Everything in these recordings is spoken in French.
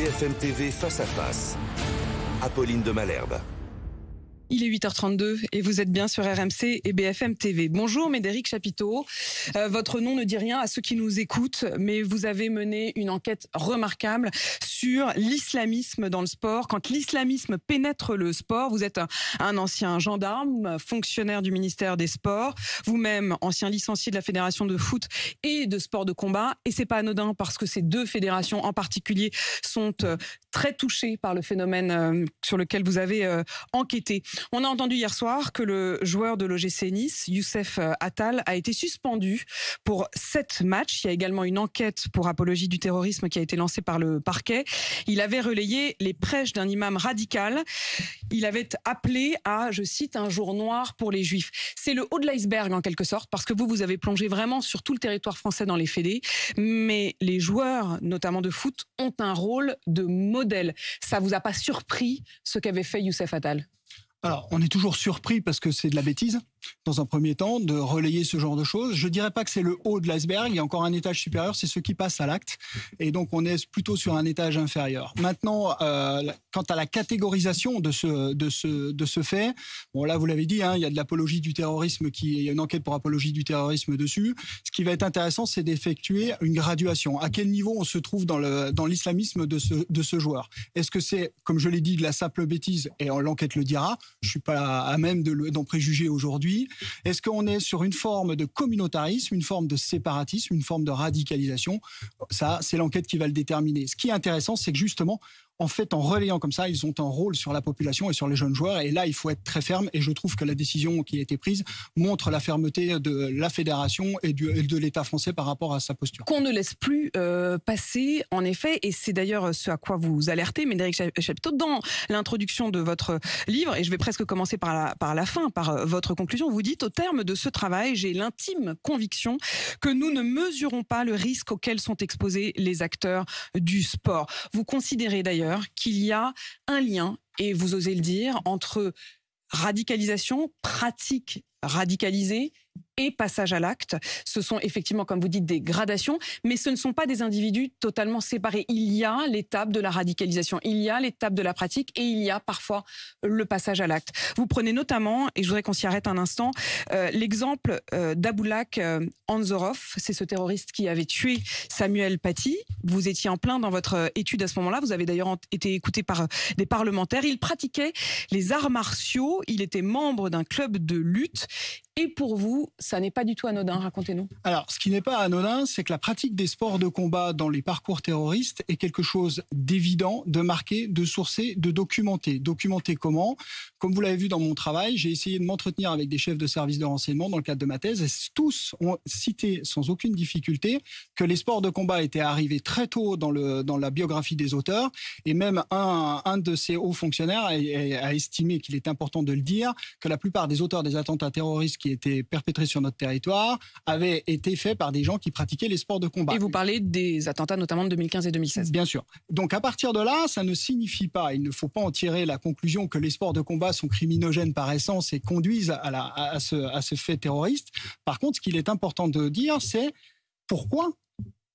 BFM TV face à face. Apolline de Malherbe. Il est 8h32 et vous êtes bien sur RMC et BFM TV. Bonjour Médéric Chapiteau. Euh, votre nom ne dit rien à ceux qui nous écoutent, mais vous avez mené une enquête remarquable sur l'islamisme dans le sport. Quand l'islamisme pénètre le sport, vous êtes un, ancien gendarme, fonctionnaire du ministère des Sports, vous-même ancien licencié de la Fédération de foot et de sport de combat. Et c'est pas anodin parce que ces deux fédérations en particulier sont euh, très touchées par le phénomène euh, sur lequel vous avez enquêté. On a entendu hier soir que le joueur de l'OGC Nice, Youssef euh, Attal, a été suspendu pour sept matchs. Il y a également une enquête pour apologie du terrorisme qui a été lancée par le parquet. Il avait relayé les prêches d'un imam radical. Il avait appelé à, je cite, un jour noir pour les juifs. C'est le haut de l'iceberg en quelque sorte, parce que vous, vous avez plongé vraiment sur tout le territoire français dans les fédés. Mais les joueurs, notamment de foot, ont un rôle de modèle. Ça vous a pas surpris ce qu'avait fait Youssef Attal alors, on est toujours surpris parce que c'est de la bêtise dans un premier temps, de relayer ce genre de choses. Je ne dirais pas que c'est le haut de l'iceberg. Il y a encore un étage supérieur, c'est ce qui passe à l'acte. Et donc, on est plutôt sur un étage inférieur. Maintenant, euh, quant à la catégorisation de ce, de ce, de ce fait, bon, là, vous l'avez dit, hein, il y a de l'apologie du terrorisme qui, il y a une enquête pour apologie du terrorisme dessus. Ce qui va être intéressant, c'est d'effectuer une graduation. À quel niveau on se trouve dans le, dans l'islamisme de ce, de ce joueur? Est-ce que c'est, comme je l'ai dit, de la simple bêtise? Et euh, l'enquête le dira. Je ne suis pas à même d'en préjuger aujourd'hui est-ce qu'on est sur une forme de communautarisme, une forme de séparatisme, une forme de radicalisation Ça, c'est l'enquête qui va le déterminer. Ce qui est intéressant, c'est que justement, en fait, en relayant comme ça, ils ont un rôle sur la population et sur les jeunes joueurs. Et là, il faut être très ferme. Et je trouve que la décision qui a été prise montre la fermeté de la fédération et, du, de l'État français par rapport à sa posture. Qu'on ne laisse plus euh, passer, en effet. Et c'est d'ailleurs ce à quoi vous alertez, Médéric Chapteau, dans l'introduction de votre livre. Et je vais presque commencer par la, par la fin, par euh, votre conclusion. Vous dites, au terme de ce travail, j'ai l'intime conviction que nous ne mesurons pas le risque auquel sont exposés les acteurs du sport. Vous considérez d'ailleurs qu'il y a un lien, et vous osez le dire, entre radicalisation, pratique radicalisée et passage à l'acte. Ce sont effectivement, comme vous dites, des gradations, mais ce ne sont pas des individus totalement séparés. Il y a l'étape de la radicalisation, il y a l'étape de la pratique et il y a parfois le passage à l'acte. Vous prenez notamment, et je voudrais qu'on s'y arrête un instant, euh, l'exemple euh, d'Aboulak euh, Anzorov, c'est ce terroriste qui avait tué Samuel Paty. Vous étiez en plein dans votre étude à ce moment-là, vous avez d'ailleurs été écouté par des parlementaires. Il pratiquait les arts martiaux, il était membre d'un club de lutte et pour vous, ça n'est pas du tout anodin, racontez-nous. Alors, ce qui n'est pas anodin, c'est que la pratique des sports de combat dans les parcours terroristes est quelque chose d'évident, de marqué, de sourcé, de documenté. Documenté comment Comme vous l'avez vu dans mon travail, j'ai essayé de m'entretenir avec des chefs de services de renseignement dans le cadre de ma thèse. tous ont cité sans aucune difficulté que les sports de combat étaient arrivés très tôt dans, le, dans la biographie des auteurs. Et même un, un de ces hauts fonctionnaires a, a estimé qu'il est important de le dire, que la plupart des auteurs des attentats terroristes qui été étaient perpétrés sur notre territoire avait été fait par des gens qui pratiquaient les sports de combat. Et vous parlez des attentats notamment de 2015 et 2016. Bien sûr. Donc à partir de là, ça ne signifie pas, il ne faut pas en tirer la conclusion que les sports de combat sont criminogènes par essence et conduisent à, à, ce, à ce fait terroriste. Par contre, ce qu'il est important de dire, c'est pourquoi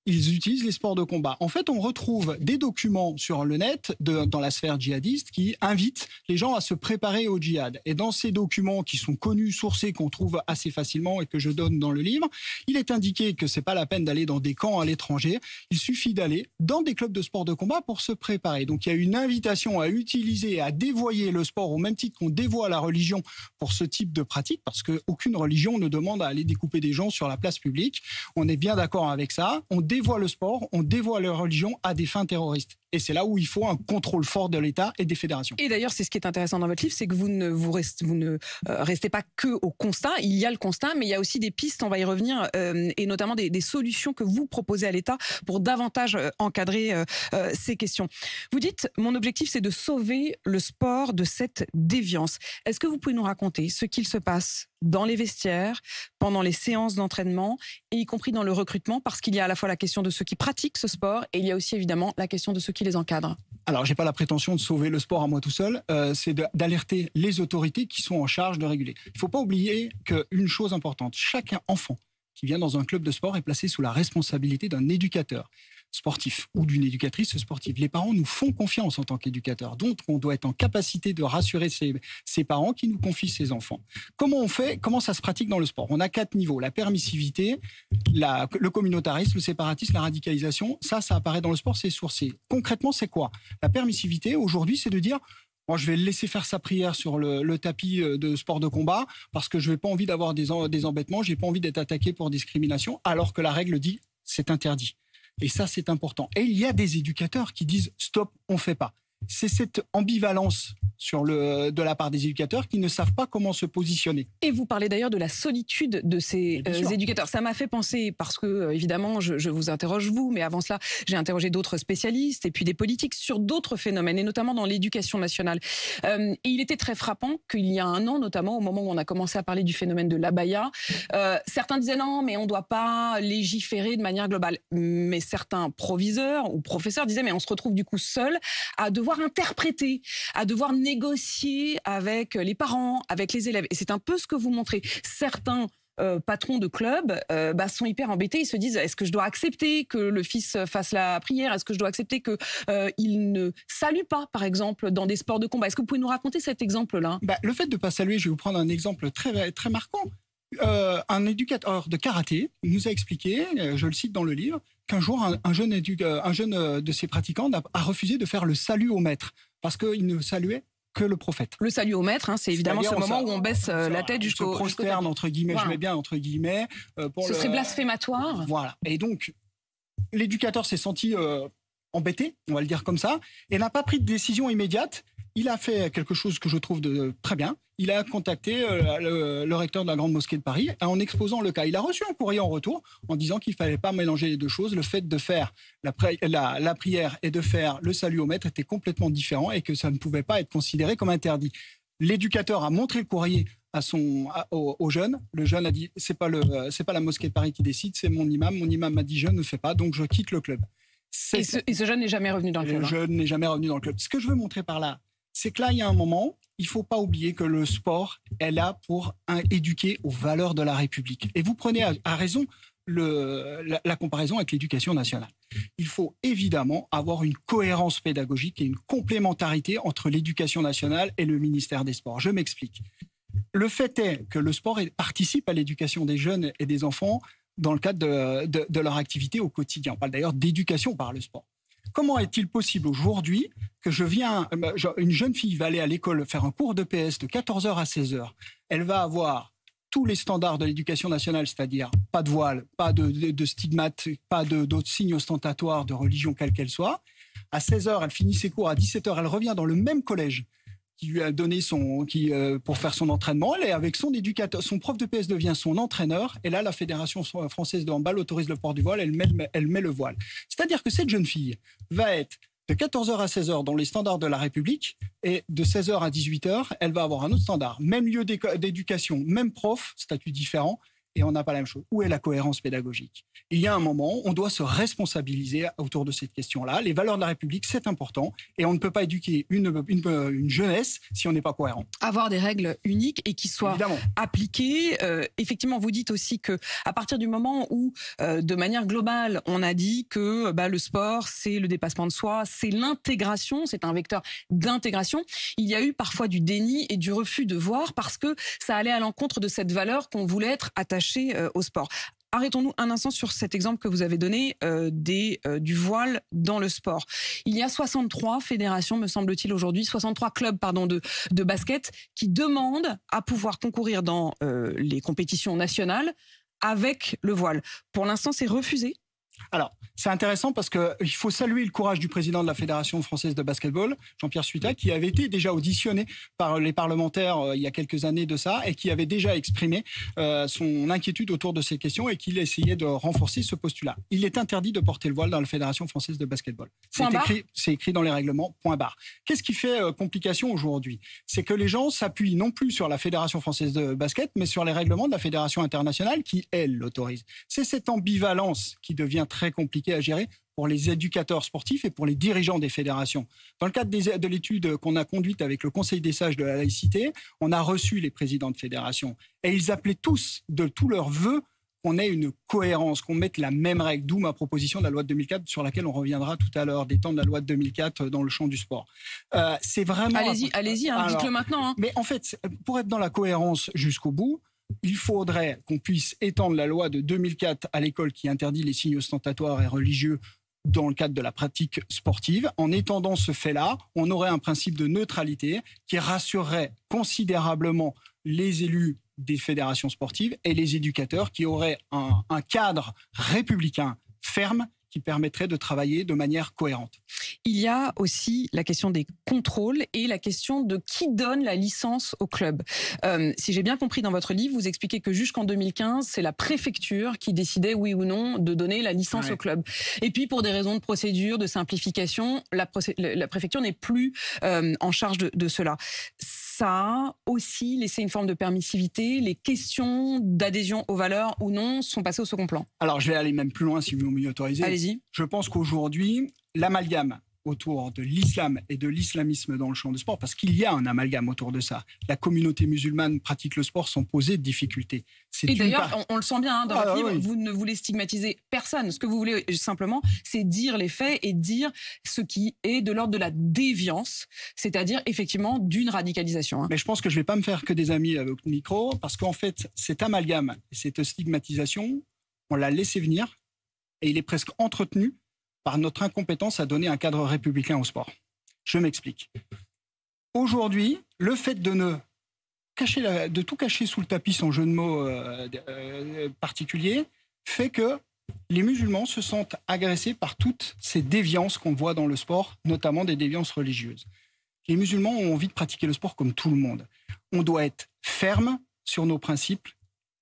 ils utilisent les sports de combat. En fait, on retrouve des documents sur le net, de, dans la sphère djihadiste, qui invitent les gens à se préparer au djihad. Et dans ces documents qui sont connus, sourcés, qu'on trouve assez facilement et que je donne dans le livre, il est indiqué que c'est pas la peine d'aller dans des camps à l'étranger. Il suffit d'aller dans des clubs de sports de combat pour se préparer. Donc il y a une invitation à utiliser, à dévoyer le sport au même titre qu'on dévoie la religion pour ce type de pratique, parce qu'aucune religion ne demande à aller découper des gens sur la place publique. On est bien d'accord avec ça. On dévoie le sport, on dévoie leur religion à des fins terroristes. Et c'est là où il faut un contrôle fort de l'État et des fédérations. Et d'ailleurs, c'est ce qui est intéressant dans votre livre, c'est que vous ne, vous, restez, ne euh, restez pas que au constat. Il y a le constat, mais il y a aussi des pistes, on va y revenir, euh, et notamment des, solutions que vous proposez à l'État pour davantage euh, encadrer ces questions. Vous dites, mon objectif, c'est de sauver le sport de cette déviance. Est-ce que vous pouvez nous raconter ce qu'il se passe dans les vestiaires, pendant les séances d'entraînement, et y compris dans le recrutement, parce qu'il y a à la fois la question de ceux qui pratiquent ce sport, et il y a aussi évidemment la question de ceux qui les encadrent. Alors, je n'ai pas la prétention de sauver le sport à moi tout seul, euh, c'est d'alerter les autorités qui sont en charge de réguler. Il ne faut pas oublier qu'une chose importante, chaque enfant qui vient dans un club de sport est placé sous la responsabilité d'un éducateur sportif ou d'une éducatrice sportive. Les parents nous font confiance en tant qu'éducateurs, donc on doit être en capacité de rassurer ces, parents qui nous confient ces enfants. Comment on fait Comment ça se pratique dans le sport On a quatre niveaux la permissivité, le communautarisme, le séparatisme, la radicalisation. Ça, ça apparaît dans le sport, c'est sourcé. Concrètement, c'est quoi La permissivité aujourd'hui, c'est de dire moi, je vais laisser faire sa prière sur le, tapis euh, de sport de combat parce que je n'ai pas envie d'avoir des, des embêtements, j'ai pas envie d'être attaqué pour discrimination, alors que la règle dit c'est interdit. Et ça, c'est important. Et il y a des éducateurs qui disent stop, on fait pas c'est cette ambivalence de la part des éducateurs qui ne savent pas comment se positionner. Et vous parlez d'ailleurs de la solitude de ces euh, éducateurs. Ça m'a fait penser, parce que euh, évidemment, je, vous interroge vous, mais avant cela, j'ai interrogé d'autres spécialistes et puis des politiques sur d'autres phénomènes, et notamment dans l'éducation nationale. Euh, et il était très frappant qu'il y a un an, notamment au moment où on a commencé à parler du phénomène de l'abaya, certains disaient non, mais on ne doit pas légiférer de manière globale. Mais certains proviseurs ou professeurs disaient, mais on se retrouve du coup seul à devoir devoir interpréter, à devoir négocier avec euh, les parents, avec les élèves. Et c'est un peu ce que vous montrez. Certains euh, patrons de club euh, bah, sont hyper embêtés. Ils se disent est-ce que je dois accepter que le fils fasse la prière Est-ce que je dois accepter que il ne salue pas, par exemple, dans des sports de combat Est-ce que vous pouvez nous raconter cet exemple-là bah, Le fait de ne pas saluer, je vais vous prendre un exemple très très marquant. un éducateur de karaté nous a expliqué, je le cite dans le livre, qu'un jour, un, jeune, euh, euh, de ses pratiquants a, refusé de faire le salut au maître, parce qu'il ne saluait que le prophète. Le salut au maître, hein, c'est évidemment ce moment où on baisse euh, la tête jusqu'au. Se prosterne, entre guillemets, je mets bien entre guillemets. ce serait blasphématoire. Voilà. Et donc, l'éducateur s'est senti embêté, on va le dire comme ça, et n'a pas pris de décision immédiate. Il a fait quelque chose que je trouve de euh, très bien. Il a contacté euh, le, recteur de la Grande Mosquée de Paris en exposant le cas. Il a reçu un courrier en retour en disant qu'il ne fallait pas mélanger les deux choses. Le fait de faire la, prière et de faire le salut au maître était complètement différent et que ça ne pouvait pas être considéré comme interdit. L'éducateur a montré le courrier à son au, jeune. Le jeune a dit c'est pas le euh, c'est pas la mosquée de Paris qui décide, c'est mon imam. Mon imam m'a dit je ne fais pas, donc je quitte le club. Et ce, jeune n'est jamais revenu dans le club. Le hein. jeune n'est jamais revenu dans le club. Ce que je veux montrer par là, c'est que là, il y a un moment, il faut pas oublier que le sport est là pour éduquer aux valeurs de la République. Et vous prenez à, raison la, comparaison avec l'éducation nationale. Il faut évidemment avoir une cohérence pédagogique et une complémentarité entre l'éducation nationale et le ministère des Sports. Je m'explique. Le fait est que le sport participe à l'éducation des jeunes et des enfants dans le cadre de, de leur activité au quotidien. On parle d'ailleurs d'éducation par le sport. Comment est-il possible aujourd'hui que je viens, euh, bah, une jeune fille va aller à l'école faire un cours de PS de 14h à 16h, elle va avoir tous les standards de l'éducation nationale, c'est-à-dire pas de voile, pas de, de, stigmate, pas d'autres signes ostentatoires de religion quelle qu'elle soit. À 16h, elle finit ses cours, à 17h, elle revient dans le même collège qui lui a donné son qui euh, pour faire son entraînement. Elle est avec son éducateur, son prof de PS devient son entraîneur. Et là, la fédération française de handball autorise le port du voile. Elle met, elle met le voile. C'est-à-dire que cette jeune fille va être de 14h à 16h dans les standards de la République et de 16h à 18h, elle va avoir un autre standard. Même lieu d'éducation, même prof, statut différent et on n'a pas la même chose. Où est la cohérence pédagogique Il y a un moment, on doit se responsabiliser autour de cette question-là. Les valeurs de la République, c'est important, et on ne peut pas éduquer une, une, jeunesse si on n'est pas cohérent. Avoir des règles uniques et qui soient appliquées. Euh, effectivement, vous dites aussi que à partir du moment où, euh, de manière globale, on a dit que bah, le sport, c'est le dépassement de soi, c'est l'intégration, c'est un vecteur d'intégration, il y a eu parfois du déni et du refus de voir parce que ça allait à l'encontre de cette valeur qu'on voulait être attaché euh, au sport. Arrêtons-nous un instant sur cet exemple que vous avez donné euh, des, euh, du voile dans le sport. Il y a 63 fédérations, me semble-t-il aujourd'hui, 63 clubs pardon, de, de basket qui demandent à pouvoir concourir dans les compétitions nationales avec le voile. Pour l'instant, c'est refusé alors, c'est intéressant parce qu'il faut saluer le courage du président de la Fédération française de basketball, Jean-Pierre Suita, qui avait été déjà auditionné par les parlementaires euh, il y a quelques années de ça et qui avait déjà exprimé euh, son inquiétude autour de ces questions et qu'il essayait de renforcer ce postulat. Il est interdit de porter le voile dans la Fédération française de basketball. C'est écrit, dans les règlements, point barre. Qu'est-ce qui fait euh, complication aujourd'hui C'est que les gens s'appuient non plus sur la Fédération française de basket, mais sur les règlements de la Fédération internationale qui, elle, l'autorise. C'est cette ambivalence qui devient très compliqué à gérer pour les éducateurs sportifs et pour les dirigeants des fédérations. Dans le cadre de l'étude qu'on a conduite avec le Conseil des sages de la laïcité, on a reçu les présidents de fédérations et ils appelaient tous de tous leurs vœu, qu'on ait une cohérence, qu'on mette la même règle, d'où ma proposition de la loi de 2004 sur laquelle on reviendra tout à l'heure, d'étendre la loi de 2004 euh, dans le champ du sport. Euh, c'est vraiment... Allez-y, allez-y, hein, dites-le maintenant. Hein. Mais en fait, pour être dans la cohérence jusqu'au bout, il faudrait qu'on puisse étendre la loi de 2004 à l'école qui interdit les signes ostentatoires et religieux dans le cadre de la pratique sportive. En étendant ce fait-là, on aurait un principe de neutralité qui rassurerait considérablement les élus des fédérations sportives et les éducateurs qui auraient un, un cadre républicain ferme qui permettrait de travailler de manière cohérente. Il y a aussi la question des contrôles et la question de qui donne la licence au club. Euh, si j'ai bien compris dans votre livre, vous expliquez que jusqu'en 2015, c'est la préfecture qui décidait oui ou non de donner la licence au club. Et puis pour des raisons de procédure, de simplification, la, préfecture n'est plus euh, en charge de cela ça a aussi laissé une forme de permissivité. Les questions d'adhésion aux valeurs ou non sont passées au second plan. Alors, je vais aller même plus loin si vous m'y autorisez. Allez-y. Je pense qu'aujourd'hui, l'amalgame autour de l'islam et de l'islamisme dans le champ de sport, parce qu'il y a un amalgame autour de ça. La communauté musulmane pratique le sport sans poser de difficultés. Et d'ailleurs, on, le sent bien hein, dans ah, votre livre, vous ne voulez stigmatiser personne. Ce que vous voulez simplement, c'est dire les faits et dire ce qui est de l'ordre de la déviance, c'est-à-dire effectivement d'une radicalisation. Hein. Mais je pense que je ne vais pas me faire que des amis avec le micro, parce qu'en fait, cet amalgame, cette stigmatisation, on l'a laissé venir et il est presque entretenu par notre incompétence à donner un cadre républicain au sport. Je m'explique. Aujourd'hui, le fait de de tout cacher sous le tapis son jeu de mots euh, euh, particulier fait que les musulmans se sentent agressés par toutes ces déviances qu'on voit dans le sport, notamment des déviances religieuses. Les musulmans ont envie de pratiquer le sport comme tout le monde. On doit être ferme sur nos principes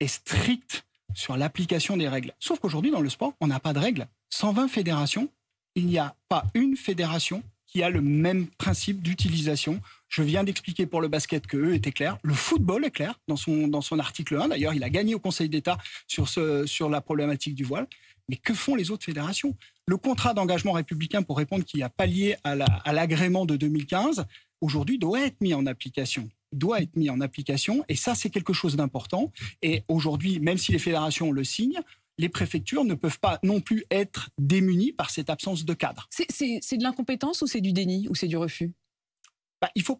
et strict sur l'application des règles. Sauf qu'aujourd'hui, dans le sport, on n'a pas de règles. 120 fédérations, il n'y a pas une fédération qui a le même principe d'utilisation. Je viens d'expliquer pour le basket que eux étaient clairs. Le football est clair dans son, dans son article 1. D'ailleurs, il a gagné au Conseil d'État sur, sur la problématique du voile. Mais que font les autres fédérations Le contrat d'engagement républicain, pour répondre, qui a lié à l'agrément de 2015, aujourd'hui doit être mis en application doit être mis en application et ça c'est quelque chose d'important et aujourd'hui même si les fédérations le signent les préfectures ne peuvent pas non plus être démunies par cette absence de cadre. C'est de l'incompétence ou c'est du déni ou c'est du refus bah, il ne faut,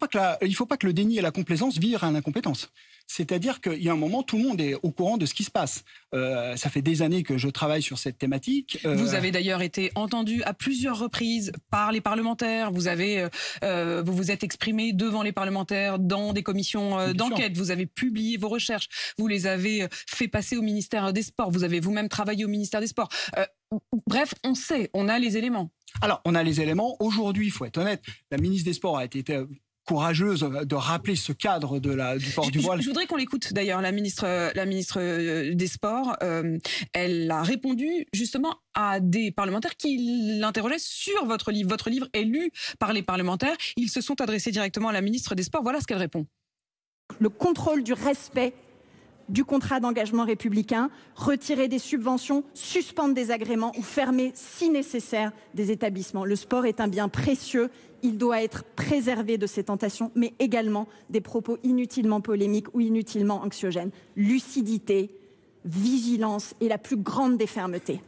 faut, pas que le déni et la complaisance virent à l'incompétence. C'est-à-dire qu'il y a un moment, tout le monde est au courant de ce qui se passe. Euh, ça fait des années que je travaille sur cette thématique. Euh, vous avez d'ailleurs été entendu à plusieurs reprises par les parlementaires. Vous avez, euh, vous vous êtes exprimé devant les parlementaires dans des commissions d'enquête. Vous avez publié vos recherches. Vous les avez fait passer au ministère des Sports. Vous avez vous-même travaillé au ministère des Sports. bref, on sait, on a les éléments. Alors, on a les éléments. Aujourd'hui, il faut être honnête, la ministre des Sports a été courageuse de rappeler ce cadre de la, du port du voile. Je, voudrais qu'on l'écoute d'ailleurs, la ministre, la ministre euh, des Sports. Euh, elle a répondu justement à des parlementaires qui l'interrogeaient sur votre livre. Votre livre est lu par les parlementaires. Ils se sont adressés directement à la ministre des Sports. Voilà ce qu'elle répond. Le contrôle du respect du contrat d'engagement républicain, retirer des subventions, suspendre des agréments ou fermer, si nécessaire, des établissements. Le sport est un bien précieux. Il doit être préservé de ces tentations, mais également des propos inutilement polémiques ou inutilement anxiogènes. Lucidité, vigilance et la plus grande des fermetés.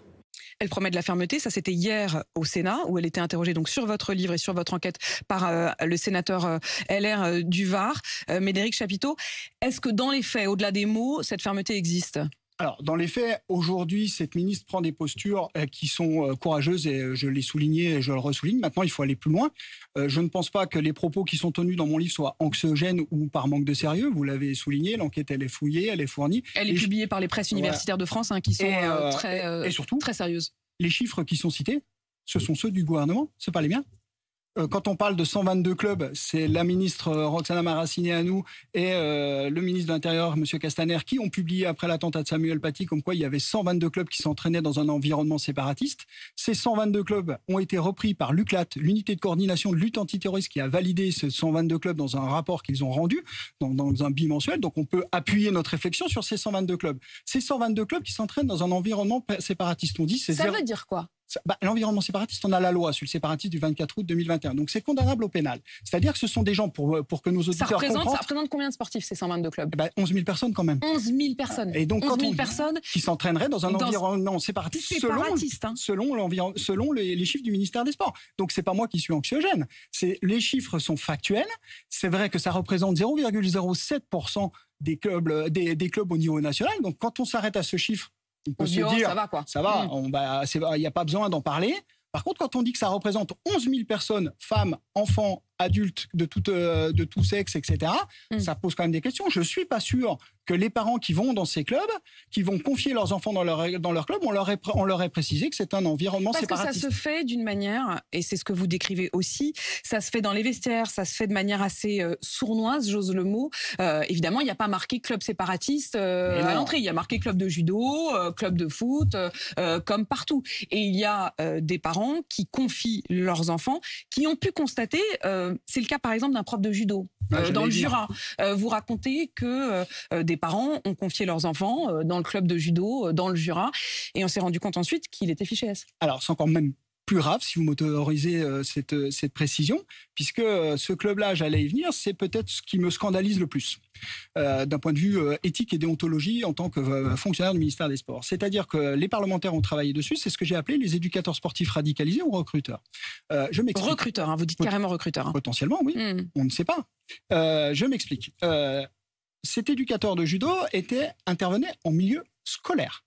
Elle promet de la fermeté. Ça, c'était hier au Sénat, où elle était interrogée donc sur votre livre et sur votre enquête par euh, le sénateur euh, LR euh, Duvar. Médéric Chapiteau. Est-ce que dans les faits, au-delà des mots, cette fermeté existe alors, dans les faits, aujourd'hui, cette ministre prend des postures euh, qui sont euh, courageuses et euh, je l'ai souligné et je le ressouligne. Maintenant, il faut aller plus loin. Je ne pense pas que les propos qui sont tenus dans mon livre soient anxiogènes ou par manque de sérieux. Vous l'avez souligné, l'enquête, elle est fouillée, elle est fournie. Elle est publiée par les presses universitaires de France hein, qui sont très, et surtout, très sérieuses. Les chiffres qui sont cités, ce sont ceux du gouvernement, ce pas les miens. Euh, quand on parle de 122 clubs, c'est la ministre euh, Roxana Maraciné à nous et euh, le ministre de l'Intérieur, M. Castaner, qui ont publié après l'attentat de Samuel Paty comme quoi il y avait 122 clubs qui s'entraînaient dans un environnement séparatiste. Ces 122 clubs ont été repris par l'UCLAT, l'unité de coordination de lutte antiterroriste, qui a validé ces 122 clubs dans un rapport qu'ils ont rendu, dans, un bimensuel. Donc on peut appuyer notre réflexion sur ces 122 clubs. Ces 122 clubs qui s'entraînent dans un environnement séparatiste, on dit... Ça veut dire quoi bah, l'environnement séparatiste, on a la loi sur le séparatisme du 24 août 2021. Donc c'est condamnable au pénal. C'est-à-dire que ce sont des gens, pour, pour que nos auditeurs ça représente, Ça représente combien de sportifs, ces 122 clubs 11 000 eh ben, personnes quand même. 11 000 personnes. Et donc, 11 000 personnes qui s'entraîneraient dans un environnement séparatiste, selon, hein. l'environ selon, les, chiffres du ministère des Sports. Donc c'est pas moi qui suis anxiogène. Les chiffres sont factuels. C'est vrai que ça représente 0,07% des clubs, euh, des clubs au niveau national. Donc quand on s'arrête à ce chiffre, on peut se oh, dire, ça va, quoi. Ça va, mm. il n'y a pas besoin d'en parler. Par contre, quand on dit que ça représente 11 000 personnes, femmes, enfants, adultes de tout, euh, de tout sexe, etc., mm. ça pose quand même des questions. Je suis pas sûr que les parents qui vont dans ces clubs, qui vont confier leurs enfants dans leur, dans leur club, on leur, ait on leur précisé que c'est un environnement séparatiste. Parce que ça se fait d'une manière, et c'est ce que vous décrivez aussi, ça se fait dans les vestiaires, ça se fait de manière assez euh, sournoise, j'ose le mot. Euh, évidemment, il n'y a pas marqué club séparatiste à l'entrée, il y a marqué club de judo, club de foot, comme partout. Et il y a des parents qui confient leurs enfants, qui ont pu constater euh, c'est le cas par exemple d'un prof de judo. Ah, euh, dans le Jura, euh, vous racontez que des parents ont confié leurs enfants dans le club de judo dans le Jura et on s'est rendu compte ensuite qu'il était fiché Alors, c'est encore même plus grave, si vous m'autorisez euh, cette, euh, cette, précision, puisque euh, ce club-là, j'allais y venir, c'est peut-être ce qui me scandalise le plus d'un point de vue éthique et déontologie en tant que fonctionnaire du ministère des Sports. C'est-à-dire que les parlementaires ont travaillé dessus, c'est ce que j'ai appelé les éducateurs sportifs radicalisés ou recruteurs. je m'explique. Recruteurs, hein, vous dites carrément recruteurs. Hein. Potentiellement, oui. Hmm. On ne sait pas. je m'explique. cet éducateur de judo était intervenait en milieu scolaire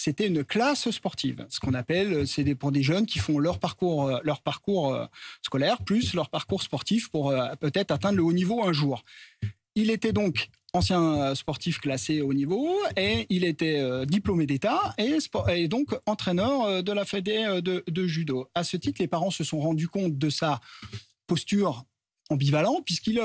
c'était une classe sportive. Ce qu'on appelle, euh, c'est pour des jeunes qui font leur parcours, euh, leur parcours euh, scolaire plus leur parcours sportif pour peut-être atteindre le haut niveau un jour. Il était donc ancien sportif classé haut niveau et il était diplômé d'État et, donc entraîneur de la Fédé de, judo. À ce titre, les parents se sont rendus compte de sa posture ambivalente puisqu'il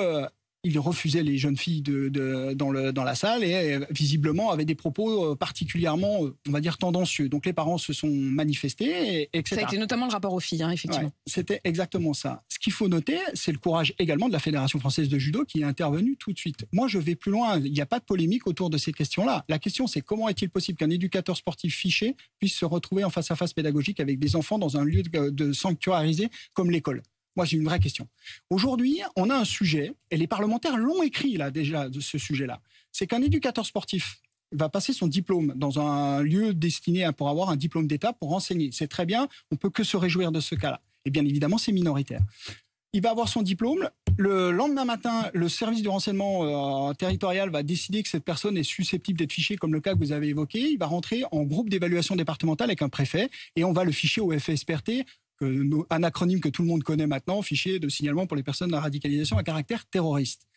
il refusait les jeunes filles dans, la salle et euh, visiblement avait des propos euh, particulièrement, euh, on va dire, tendancieux. Donc les parents se sont manifestés, et, etc. Ça a été notamment le rapport aux filles, hein, effectivement. C'était exactement ça. Ce qu'il faut noter, c'est le courage également de la Fédération française de judo qui est intervenue tout de suite. Moi, je vais plus loin. Il n'y a pas de polémique autour de ces questions-là. La question, c'est comment est-il possible qu'un éducateur sportif fiché puisse se retrouver en face à face pédagogique avec des enfants dans un lieu de sanctuarisé comme l'école moi, j'ai une vraie question. Aujourd'hui, on a un sujet, et les parlementaires l'ont écrit là déjà de ce sujet-là. C'est qu'un éducateur sportif va passer son diplôme dans un lieu destiné à, pour avoir un diplôme d'État pour enseigner. C'est très bien, on peut que se réjouir de ce cas-là. Et bien évidemment, c'est minoritaire. Il va avoir son diplôme. Le lendemain matin, le service du renseignement euh, territorial va décider que cette personne est susceptible d'être fichée, comme le cas que vous avez évoqué. Il va rentrer en groupe d'évaluation départementale avec un préfet et on va le ficher au FSPRT un acronyme que tout le monde connaît maintenant, fichier de signalement pour les personnes la radicalisation à caractère terroriste.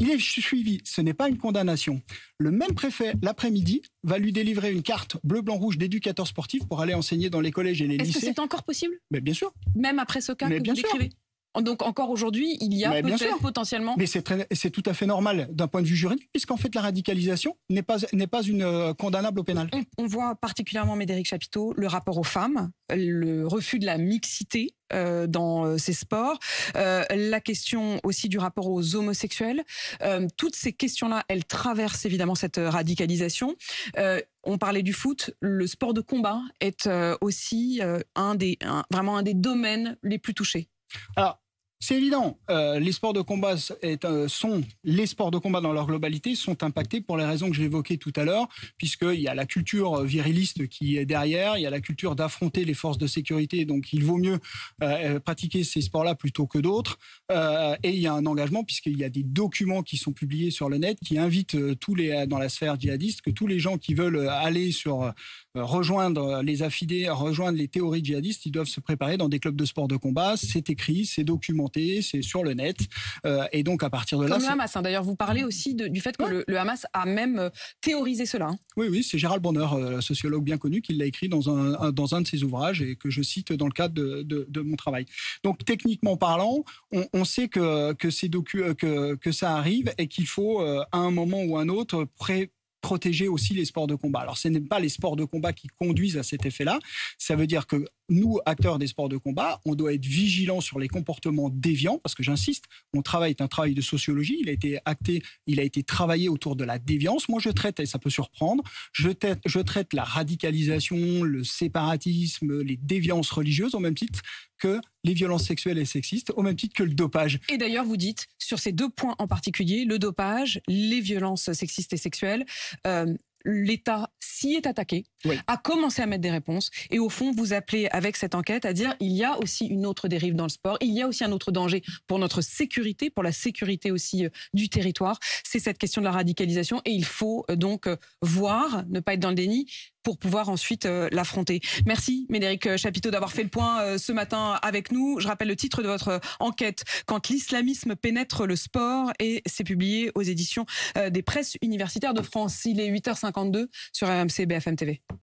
Il est suivi, ce n'est pas une condamnation. Le même préfet, l'après-midi, va lui délivrer une carte bleu, blanc, rouge d'éducateur sportif pour aller enseigner dans les collèges et les lycées. Est-ce que c'est encore possible Mais bien sûr. Même après ce cas que vous décrivez donc encore aujourd'hui, il y a peut-être potentiellement. Mais c'est tout à fait normal d'un point de vue juridique, puisqu'en fait la radicalisation n'est pas n'est pas une euh, condamnable au pénal. On, voit particulièrement Médéric Chapiteau le rapport aux femmes, le refus de la mixité euh, dans euh, ces sports, la question aussi du rapport aux homosexuels. toutes ces questions-là, elles traversent évidemment cette radicalisation. on parlait du foot, le sport de combat est aussi un des vraiment un des domaines les plus touchés. Alors, c'est évident. Euh, les sports de combat sont, les sports de combat dans leur globalité sont impactés pour les raisons que j'évoquais tout à l'heure, puisqu'il y a la culture euh, viriliste qui est derrière, il y a la culture d'affronter les forces de sécurité, donc il vaut mieux euh, pratiquer ces sports-là plutôt que d'autres. et il y a un engagement, puisqu'il y a des documents qui sont publiés sur le net qui invitent tous les, dans la sphère djihadiste, que tous les gens qui veulent aller sur euh, rejoindre euh, les affidés, rejoindre les théories djihadistes, ils doivent se préparer dans des clubs de sport de combat. C'est écrit, c'est documenté, c'est sur le net. Euh, et donc à partir de Comme là, le Hamas. Hein. D'ailleurs, vous parlez aussi du fait que le, Hamas a même théorisé cela. Hein. Oui, oui, c'est Gérald Bonheur, sociologue bien connu, qui l'a écrit dans un, dans un de ses ouvrages et que je cite dans le cadre de, de, mon travail. Donc techniquement parlant, on, sait que que, que ça arrive et qu'il faut à un moment ou à un autre pré protéger aussi les sports de combat. Alors ce n'est pas les sports de combat qui conduisent à cet effet-là. Ça veut dire que nous, acteurs des sports de combat, on doit être vigilants sur les comportements déviants, parce que j'insiste, mon travail est un travail de sociologie, il a été acté, il a été travaillé autour de la déviance. Moi, je traite, et ça peut surprendre, je traite, la radicalisation, le séparatisme, les déviances religieuses, au même titre que les violences sexuelles et sexistes, au même titre que le dopage. Et d'ailleurs, vous dites, sur ces deux points en particulier, le dopage, les violences sexistes et sexuelles, euh, l'État s'y est attaqué, a commencé à mettre des réponses, et au fond, vous appelez avec cette enquête à dire il y a aussi une autre dérive dans le sport, il y a aussi un autre danger pour notre sécurité, pour la sécurité aussi euh, du territoire. C'est cette question de la radicalisation, et il faut euh, donc euh, voir, ne pas être dans le déni, pour pouvoir ensuite euh, l'affronter. Merci Médéric Chapiteau d'avoir fait le point euh, ce matin avec nous. Je rappelle le titre de votre euh, enquête, Quand l'islamisme pénètre le sport, et c'est publié aux éditions des presses universitaires de France. Il est 8h52 sur RMC BFM TV.